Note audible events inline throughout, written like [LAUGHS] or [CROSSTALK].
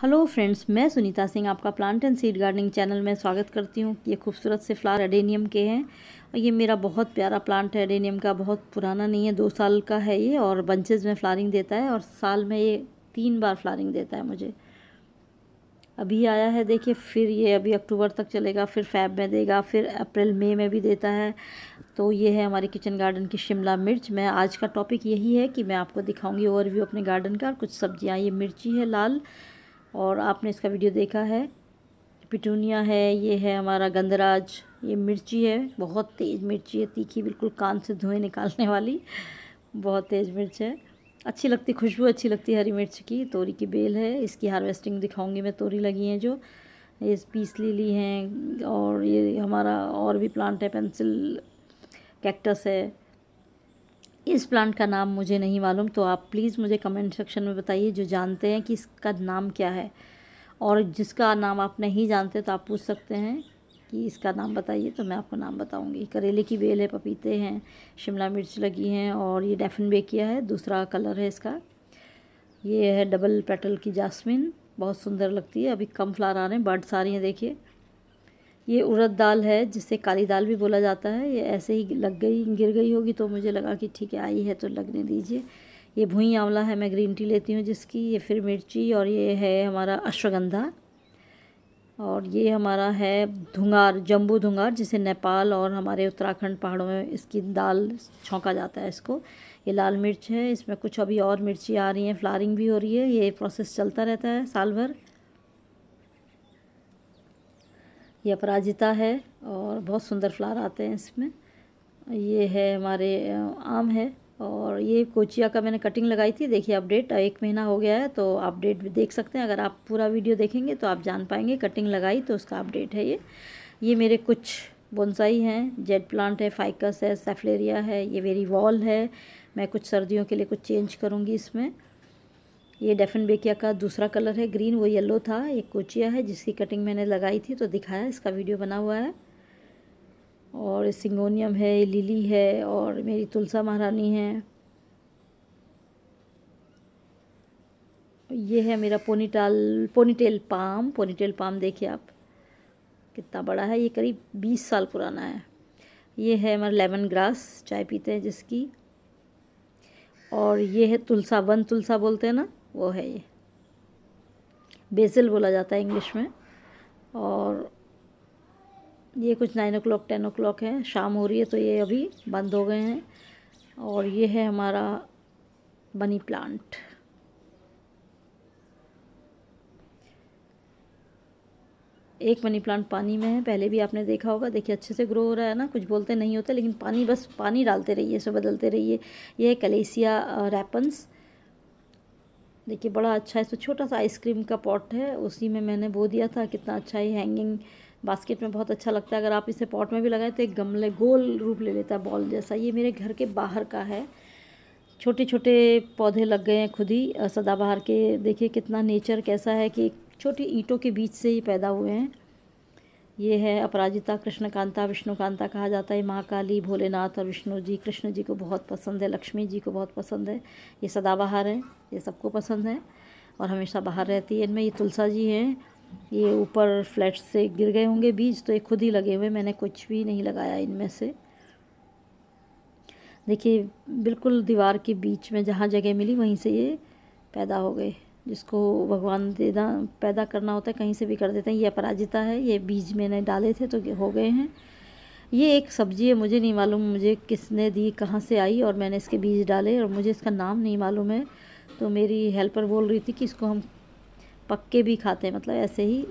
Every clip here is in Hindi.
हेलो फ्रेंड्स मैं सुनीता सिंह आपका plant and seed gardening channel में स्वागत करती हूँ ये खूबसूरत से फ्लावर एडेनियम के हैं और ये मेरा बहुत प्यारा प्लांट है एडेनियम का बहुत पुराना नहीं है दो साल का है ये और बंचेज में फ्लारिंग देता है और साल में ये तीन बार फ्लारिंग देता है मुझे अभी आया है देखिए फिर ये अभी अक्टूबर तक चलेगा फिर फैब में देगा फिर अप्रैल मई में भी देता है तो ये है हमारे किचन गार्डन की शिमला मिर्च मैं आज का टॉपिक यही है कि मैं आपको दिखाऊंगी ओवरव्यू अपने गार्डन का और कुछ सब्जियाँ ये मिर्ची है लाल और आपने इसका वीडियो देखा है पिटूनिया है ये है हमारा गंदराज ये मिर्ची है बहुत तेज़ मिर्ची है तीखी बिल्कुल कान से धुएँ निकालने वाली बहुत तेज़ मिर्च है अच्छी लगती खुशबू अच्छी लगती है हरी मिर्च की तोरी की बेल है इसकी हार्वेस्टिंग दिखाऊंगी मैं तोरी लगी हैं जो ये पीस ली हैं और ये हमारा और भी प्लांट है पेंसिल कैक्टस है इस प्लांट का नाम मुझे नहीं मालूम तो आप प्लीज़ मुझे कमेंट सेक्शन में बताइए जो जानते हैं कि इसका नाम क्या है और जिसका नाम आप नहीं जानते तो आप पूछ सकते हैं कि इसका नाम बताइए तो मैं आपको नाम बताऊंगी करेले की बेल है पपीते हैं शिमला मिर्च लगी हैं और ये डेफिन बेकिया है दूसरा कलर है इसका ये है डबल पेटल की जासमिन बहुत सुंदर लगती है अभी कम फ्लार आ रहे हैं बर्ड्स आ रही हैं देखिए ये उड़द दाल है जिसे काली दाल भी बोला जाता है ये ऐसे ही लग गई गिर गई होगी तो मुझे लगा कि ठीक है आई है तो लगने दीजिए ये भुई आंवला है मैं ग्रीन टी लेती हूँ जिसकी ये फिर मिर्ची और ये है हमारा अश्वगंधा और ये हमारा है धुंगार जम्बू धुंगार जिसे नेपाल और हमारे उत्तराखंड पहाड़ों में इसकी दाल छोंका जाता है इसको ये लाल मिर्च है इसमें कुछ अभी और मिर्ची आ रही हैं फ्लारिंग भी हो रही है ये प्रोसेस चलता रहता है साल भर ये अपराजिता है और बहुत सुंदर फ्लावर आते हैं इसमें ये है हमारे आम है और ये कोचिया का मैंने कटिंग लगाई थी देखिए अपडेट एक महीना हो गया है तो अपडेट भी देख सकते हैं अगर आप पूरा वीडियो देखेंगे तो आप जान पाएंगे कटिंग लगाई तो उसका अपडेट है ये ये मेरे कुछ बोनसाई हैं जेड प्लांट है फाइकस है सेफलेरिया है ये मेरी वॉल है मैं कुछ सर्दियों के लिए कुछ चेंज करूँगी इसमें ये डेफन बेकिया का दूसरा कलर है ग्रीन वो येलो था एक कोचिया है जिसकी कटिंग मैंने लगाई थी तो दिखाया इसका वीडियो बना हुआ है और सिंगोनियम है लिली है और मेरी तुलसा महारानी है ये है मेरा ponytail ponytail palm ponytail palm देखिए आप कितना बड़ा है ये करीब बीस साल पुराना है ये है हमारा लेमन ग्रास चाय पीते हैं जिसकी और ये है तुलसा वन तुलसा बोलते हैं ना वो है ये बेसिल बोला जाता है इंग्लिश में और ये कुछ nine o'clock ten o'clock है शाम हो रही है तो ये अभी बंद हो गए हैं और ये है हमारा बनी प्लांट एक मनी प्लांट पानी में है पहले भी आपने देखा होगा देखिए अच्छे से ग्रो हो रहा है ना कुछ बोलते नहीं होते लेकिन पानी बस पानी डालते रहिए इसे बदलते रहिए यह कलेसिया रैपन्स देखिए बड़ा अच्छा है इसमें छोटा सा आइसक्रीम का पॉट है उसी में मैंने बो दिया था कितना अच्छा है हैंगिंग बास्केट में बहुत अच्छा लगता है अगर आप इसे पॉट में भी लगाए तो एक गमले गोल रूप ले लेता है बॉल जैसा ये मेरे घर के बाहर का है छोटे छोटे पौधे लग गए हैं खुद ही सदाबहार के देखिए कितना नेचर कैसा है कि छोटी ईंटों के बीच से ही पैदा हुए हैं ये है अपराजिता कृष्णकांता विष्णुकांता कहा जाता है महाकाली भोलेनाथ और विष्णु जी कृष्ण जी को बहुत पसंद है लक्ष्मी जी को बहुत पसंद है ये सदाबहार है ये सबको पसंद है और हमेशा बाहर रहती है इनमें ये तुलसा जी हैं ये ऊपर फ्लैट से गिर गए होंगे बीज तो ये खुद ही लगे हुए मैंने कुछ भी नहीं लगाया इनमें से देखिए बिल्कुल दीवार के बीच में जहाँ जगह मिली वहीं से ये पैदा हो गए जिसको भगवान देना पैदा करना होता है कहीं से भी कर देते हैं ये अपराजिता है ये बीज मैंने डाले थे तो हो गए हैं ये एक सब्ज़ी है मुझे नहीं मालूम मुझे किसने दी कहाँ से आई और मैंने इसके बीज डाले और मुझे इसका नाम नहीं मालूम है तो मेरी हेल्पर बोल रही थी कि इसको हम पक्के भी खाते हैं मतलब ऐसे ही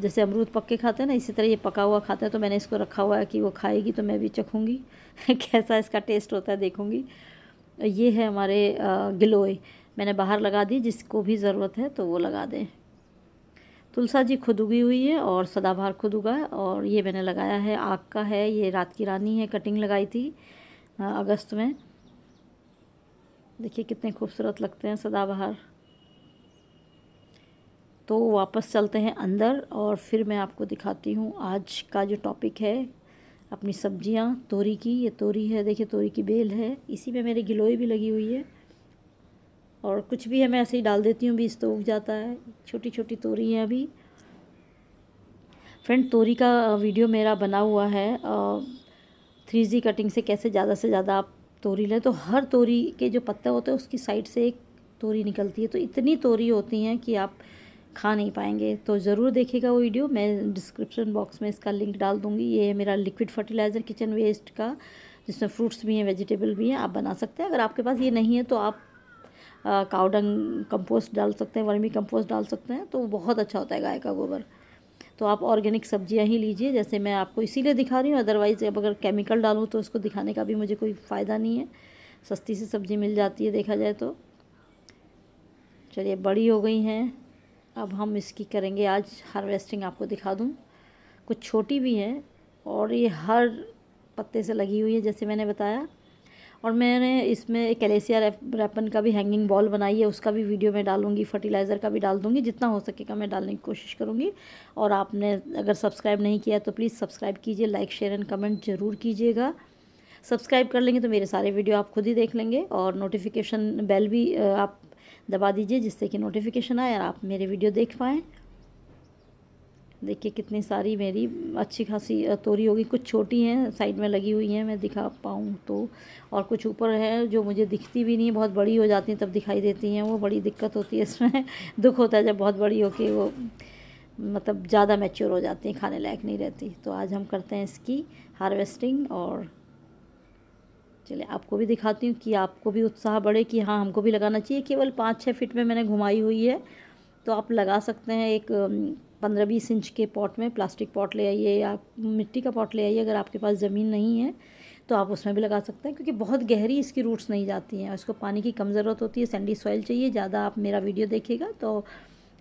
जैसे अमरूद पक्के खाते हैं ना इसी तरह ये पका हुआ खाता है तो मैंने इसको रखा हुआ है कि वो खाएगी तो मैं भी चखूँगी [LAUGHS] कैसा इसका टेस्ट होता है देखूँगी ये है हमारे गिलोए मैंने बाहर लगा दी जिसको भी ज़रूरत है तो वो लगा दें तुलसा जी खुद उगी हुई है और सदाबहार खुद उगा और ये मैंने लगाया है आग का है ये रात की रानी है कटिंग लगाई थी अगस्त में देखिए कितने खूबसूरत लगते हैं सदाबहार तो वापस चलते हैं अंदर और फिर मैं आपको दिखाती हूँ आज का जो टॉपिक है अपनी सब्जियाँ तोरी की ये तोरी है देखिए तोरी की बेल है इसी में मेरी गिलोई भी लगी हुई है और कुछ भी है मैं ऐसे ही डाल देती हूँ बीज तो उग जाता है छोटी छोटी तोरी है अभी फ्रेंड तोरी का वीडियो मेरा बना हुआ है थ्री जी कटिंग से कैसे ज़्यादा से ज़्यादा आप तोरी लें तो हर तोरी के जो पत्ते होते हैं उसकी साइड से एक तोरी निकलती है तो इतनी तोरी होती हैं कि आप खा नहीं पाएंगे तो ज़रूर देखिएगा वो वीडियो मैं डिस्क्रिप्शन बॉक्स में इसका लिंक डाल दूँगी ये है मेरा लिक्विड फर्टिलाइज़र किचन वेस्ट का जिसमें फ्रूट्स भी हैं वेजिटेबल भी हैं आप बना सकते हैं अगर आपके पास ये नहीं है तो आप कावडंग कंपोस्ट डाल सकते हैं वर्मी कंपोस्ट डाल सकते हैं तो बहुत अच्छा होता है गाय का गोबर तो आप ऑर्गेनिक सब्जियां ही लीजिए जैसे मैं आपको इसीलिए दिखा रही हूँ अदरवाइज़ अब अगर केमिकल डालूँ तो इसको दिखाने का भी मुझे कोई फ़ायदा नहीं है सस्ती सी सब्ज़ी मिल जाती है देखा जाए तो चलिए बड़ी हो गई हैं अब हम इसकी करेंगे आज हार्वेस्टिंग आपको दिखा दूँ कुछ छोटी भी है और ये हर पत्ते से लगी हुई है जैसे मैंने बताया और मैंने इसमें कैलेसिया रेपन का भी हैंगिंग बॉल बनाई है उसका भी वीडियो मैं डालूंगी फर्टिलाइज़र का भी डाल दूँगी जितना हो सकेगा मैं डालने की कोशिश करूँगी और आपने अगर सब्सक्राइब नहीं किया तो प्लीज़ सब्सक्राइब कीजिए लाइक शेयर एंड कमेंट ज़रूर कीजिएगा सब्सक्राइब कर लेंगे तो मेरे सारे वीडियो आप खुद ही देख लेंगे और नोटिफिकेशन बेल भी आप दबा दीजिए जिससे कि नोटिफिकेशन आए और आप मेरे वीडियो देख पाएँ देखिए कितनी सारी मेरी अच्छी खासी तोरी होगी कुछ छोटी हैं साइड में लगी हुई हैं मैं दिखा पाऊँ तो और कुछ ऊपर है जो मुझे दिखती भी नहीं है बहुत बड़ी हो जाती हैं तब दिखाई देती हैं वो बड़ी दिक्कत होती है इसमें [LAUGHS] दुख होता है जब बहुत बड़ी होके वो मतलब ज़्यादा मैच्योर हो जाती हैं खाने लायक नहीं रहती तो आज हम करते हैं इसकी हारवेस्टिंग और चलिए आपको भी दिखाती हूँ कि आपको भी उत्साह बढ़े कि हाँ हमको भी लगाना चाहिए केवल पाँच छः फिट में मैंने घुमाई हुई है तो आप लगा सकते हैं एक पंद्रह बीस इंच के पॉट में प्लास्टिक पॉट ले आइए या मिट्टी का पॉट ले आइए अगर आपके पास ज़मीन नहीं है तो आप उसमें भी लगा सकते हैं क्योंकि बहुत गहरी इसकी रूट्स नहीं जाती हैं इसको पानी की कम ज़रूरत होती है सैंडी सॉइल चाहिए ज़्यादा आप मेरा वीडियो देखेगा तो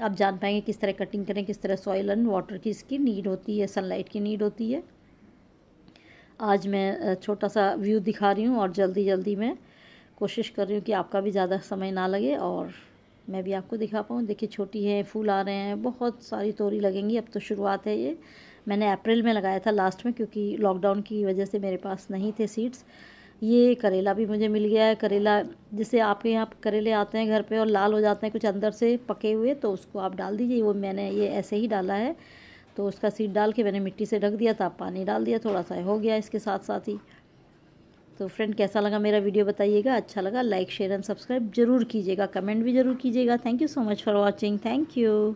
आप जान पाएंगे किस तरह कटिंग करें किस तरह सॉइल एंड वाटर की इसकी नीड होती है सनलाइट की नीड होती है आज मैं छोटा सा व्यू दिखा रही हूँ और जल्दी जल्दी मैं कोशिश कर रही हूँ कि आपका भी ज़्यादा समय ना लगे और मैं भी आपको दिखा पाऊँ देखिए छोटी है फूल आ रहे हैं बहुत सारी तोरी लगेंगी अब तो शुरुआत है ये मैंने अप्रैल में लगाया था लास्ट में क्योंकि लॉकडाउन की वजह से मेरे पास नहीं थे सीड्स ये करेला भी मुझे मिल गया है करेला जिसे आपके यहाँ करेले आते हैं घर पे और लाल हो जाते हैं कुछ अंदर से पके हुए तो उसको आप डाल दीजिए वो मैंने ये ऐसे ही डाला है तो उसका सीड डाल के मैंने मिट्टी से ढक दिया था पानी डाल दिया थोड़ा सा हो गया इसके साथ साथ ही तो फ्रेंड कैसा लगा मेरा वीडियो बताइएगा अच्छा लगा लाइक शेयर एंड सब्सक्राइब जरूर कीजिएगा कमेंट भी जरूर कीजिएगा thank you so much for watching thank you